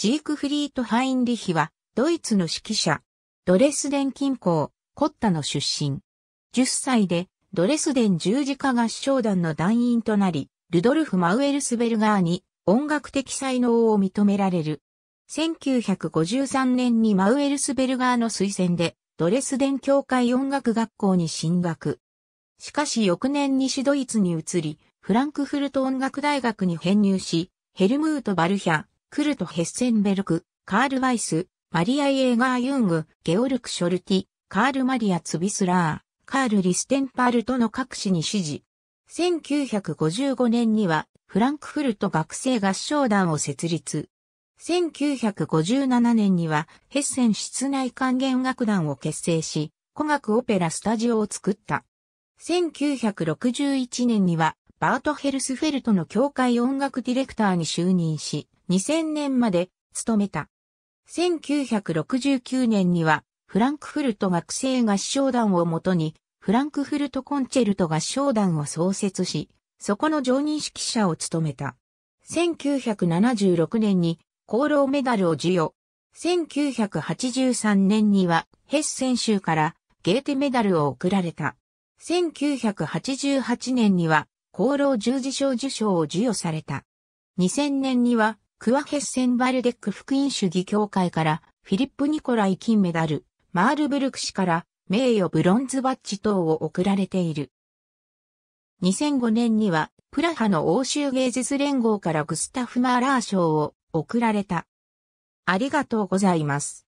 ジークフリート・ハインリヒは、ドイツの指揮者、ドレスデン近郊、コッタの出身。10歳で、ドレスデン十字架合唱団の団員となり、ルドルフ・マウエルスベルガーに音楽的才能を認められる。1953年にマウエルスベルガーの推薦で、ドレスデン教会音楽学校に進学。しかし翌年西ドイツに移り、フランクフルト音楽大学に編入し、ヘルムート・バルヒャ、クルト・ヘッセンベルク、カール・ワイス、マリア・イエーガー・ユング、ゲオルク・ショルティ、カール・マリア・ツビスラー、カール・リステンパールとの各紙に支持。1955年には、フランクフルト学生合唱団を設立。1957年には、ヘッセン室内管弦楽団を結成し、古学オペラスタジオを作った。1961年には、バート・ヘルスフェルトの教会音楽ディレクターに就任し、2000年まで勤めた。1969年には、フランクフルト学生合唱団をもとに、フランクフルトコンチェルト合唱団を創設し、そこの常任指揮者を務めた。1976年に、功労メダルを授与。1983年には、ヘッセン州からゲーテメダルを贈られた。1988年には、功労十字章受賞を授与された。2000年には、クワヘッセンバルデック福音主義協会からフィリップ・ニコライ金メダル、マールブルク氏から名誉ブロンズバッジ等を贈られている。2005年にはプラハの欧州芸術連合からグスタフ・マーラー賞を贈られた。ありがとうございます。